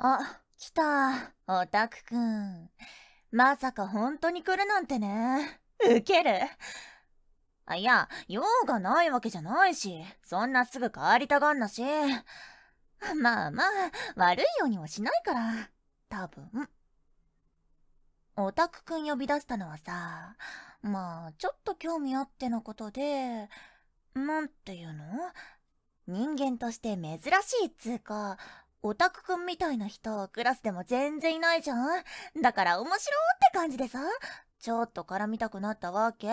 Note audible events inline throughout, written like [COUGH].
あ、来た、オタクくん。まさか本当に来るなんてね。ウケる。あ、いや、用がないわけじゃないし、そんなすぐ帰りたがんなし。まあまあ、悪いようにはしないから。多分。オタクくん呼び出したのはさ、まあ、ちょっと興味あってのことで、なんていうの人間として珍しいっつうか、オタクくんみたいな人、クラスでも全然いないじゃん。だから面白って感じでさ、ちょっと絡みたくなったわけ。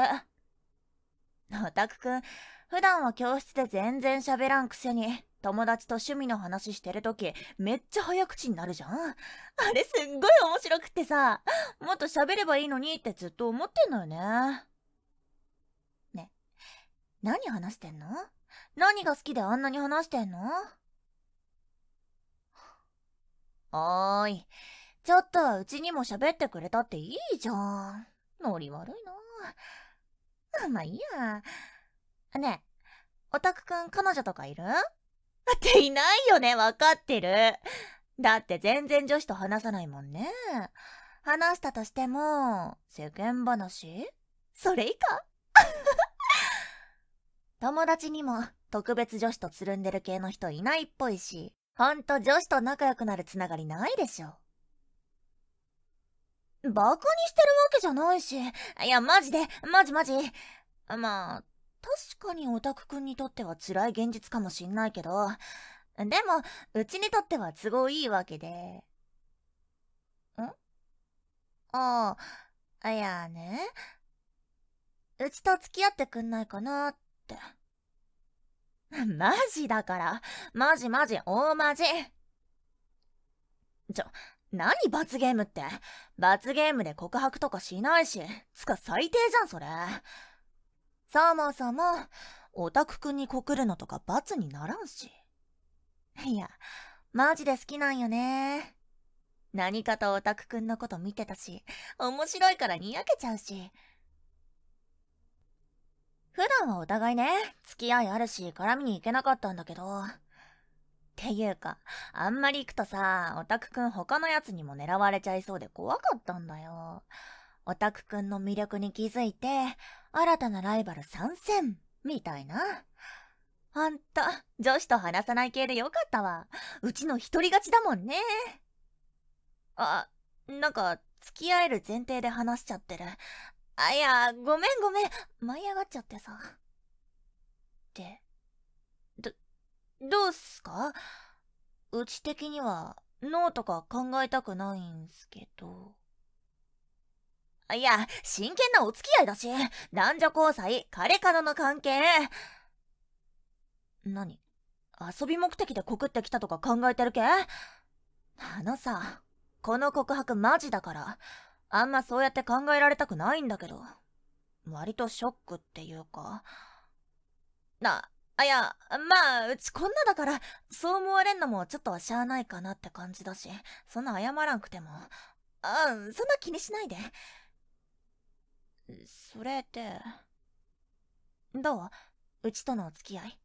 オタクくん、普段は教室で全然喋らんくせに、友達と趣味の話してるとき、めっちゃ早口になるじゃん。あれすっごい面白くってさ、もっと喋ればいいのにってずっと思ってんのよね。ね、何話してんの何が好きであんなに話してんのおーい。ちょっとはうちにも喋ってくれたっていいじゃん。ノリ悪いな。まあいいや。ねえ、オタクくん彼女とかいるっていないよね、わかってる。だって全然女子と話さないもんね。話したとしても、世間話それ以下 [LAUGHS] 友達にも特別女子とつるんでる系の人いないっぽいし。ほんと女子と仲良くなるつながりないでしょ。バカにしてるわけじゃないし。いや、マジで、マジマジ。まあ、確かにオタクくんにとっては辛い現実かもしんないけど、でも、うちにとっては都合いいわけで。んああ、いやね。うちと付き合ってくんないかなって。[LAUGHS] マジだから。マジマジ、大マジ。ちょ、何罰ゲームって。罰ゲームで告白とかしないし。つか最低じゃん、それ。そもそも、オタクくんに告るのとか罰にならんし。いや、マジで好きなんよね。何かとオタクくんのこと見てたし、面白いからにやけちゃうし。普段はお互いね、付き合いあるし絡みに行けなかったんだけど。っていうか、あんまり行くとさ、オタクくん他のやつにも狙われちゃいそうで怖かったんだよ。オタクくんの魅力に気づいて、新たなライバル参戦みたいな。ほんと、女子と話さない系でよかったわ。うちの一人勝ちだもんね。あ、なんか、付き合える前提で話しちゃってる。あ、いや、ごめんごめん。舞い上がっちゃってさ。で、ど、どうすかうち的には、ノーとか考えたくないんすけど。いや、真剣なお付き合いだし、男女交際、彼からの関係。何遊び目的で告ってきたとか考えてるけあのさ、この告白マジだから、あんまそうやって考えられたくないんだけど。割とショックっていうか。な、あ、いや、まあ、うちこんなだから、そう思われんのもちょっとはしゃあないかなって感じだし、そんな謝らんくても。あ、そんな気にしないで。それで、どううちとのお付き合い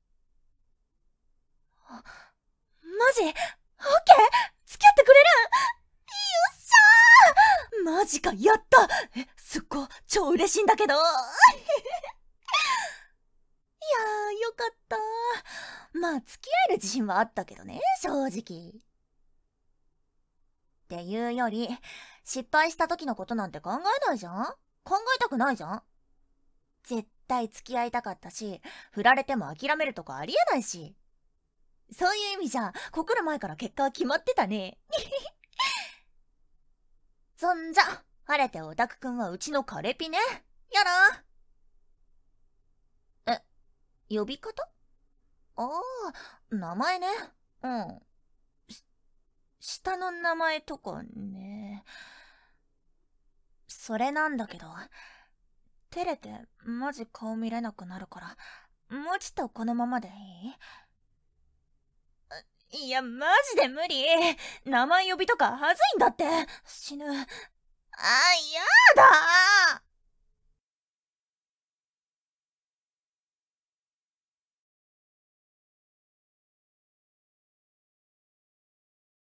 あ、[GASPS] マジったやったえ、すっご、超嬉しいんだけど [LAUGHS] いやー、よかった。まあ、付き合える自信はあったけどね、正直。っていうより、失敗した時のことなんて考えないじゃん考えたくないじゃん絶対付き合いたかったし、振られても諦めるとかありえないし。そういう意味じゃ、告る前から結果は決まってたね。[LAUGHS] そんじゃ、晴れてオタクくんはうちのカレピね。やろえ、呼び方ああ、名前ね。うん。下の名前とかね。それなんだけど、照れてマジ顔見れなくなるから、もうちょっとこのままでいいいや、マジで無理名前呼びとか恥ずいんだって死ぬ。あ、やだ